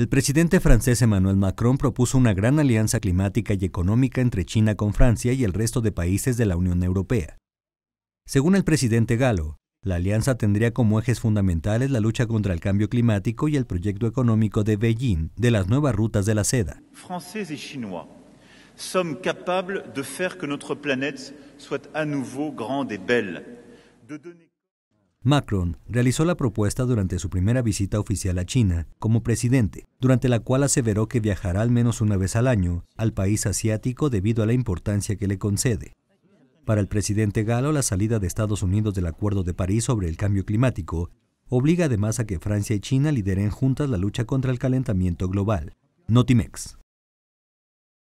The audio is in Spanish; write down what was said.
El presidente francés Emmanuel Macron propuso una gran alianza climática y económica entre China con Francia y el resto de países de la Unión Europea. Según el presidente Galo, la alianza tendría como ejes fundamentales la lucha contra el cambio climático y el proyecto económico de Beijing de las nuevas rutas de la seda. y somos capables de que planeta nouveau grande belle. Macron realizó la propuesta durante su primera visita oficial a China como presidente, durante la cual aseveró que viajará al menos una vez al año al país asiático debido a la importancia que le concede. Para el presidente Galo, la salida de Estados Unidos del Acuerdo de París sobre el cambio climático obliga además a que Francia y China lideren juntas la lucha contra el calentamiento global. Notimex.